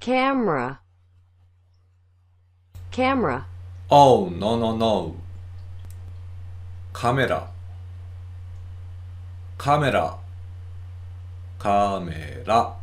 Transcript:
camera camera oh no no no カメラカメラカメラ